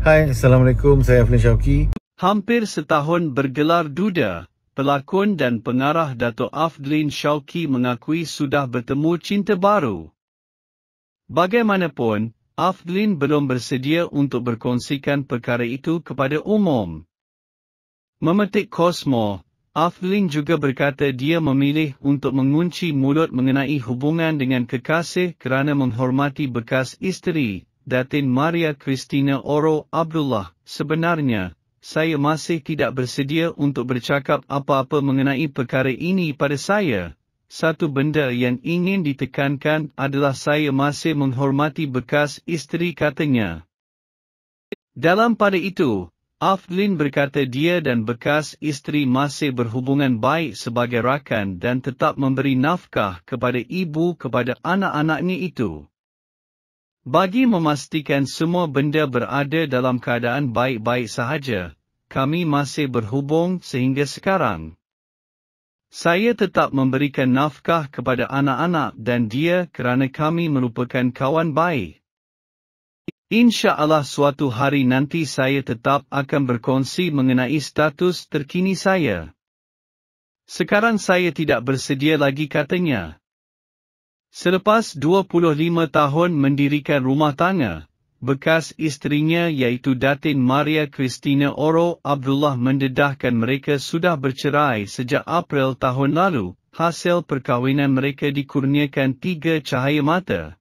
Hai, Assalamualaikum. Saya Aflin Syauki. Hampir setahun bergelar duda, pelakon dan pengarah Dato' Afdlin Syauki mengakui sudah bertemu cinta baru. Bagaimanapun, Afdlin belum bersedia untuk berkongsikan perkara itu kepada umum. Memetik Kosmo, Afdlin juga berkata dia memilih untuk mengunci mulut mengenai hubungan dengan kekasih kerana menghormati bekas isteri Datin Maria Christina Oro Abdullah, sebenarnya, saya masih tidak bersedia untuk bercakap apa-apa mengenai perkara ini pada saya. Satu benda yang ingin ditekankan adalah saya masih menghormati bekas isteri katanya. Dalam pada itu, Afdlin berkata dia dan bekas isteri masih berhubungan baik sebagai rakan dan tetap memberi nafkah kepada ibu kepada anak-anaknya itu. Bagi memastikan semua benda berada dalam keadaan baik-baik sahaja, kami masih berhubung sehingga sekarang. Saya tetap memberikan nafkah kepada anak-anak dan dia kerana kami merupakan kawan baik. Insya Allah suatu hari nanti saya tetap akan berkongsi mengenai status terkini saya. Sekarang saya tidak bersedia lagi katanya. Selepas 25 tahun mendirikan rumah tangga, bekas istrinya iaitu Datin Maria Christina Oro Abdullah mendedahkan mereka sudah bercerai sejak April tahun lalu, hasil perkahwinan mereka dikurniakan tiga cahaya mata.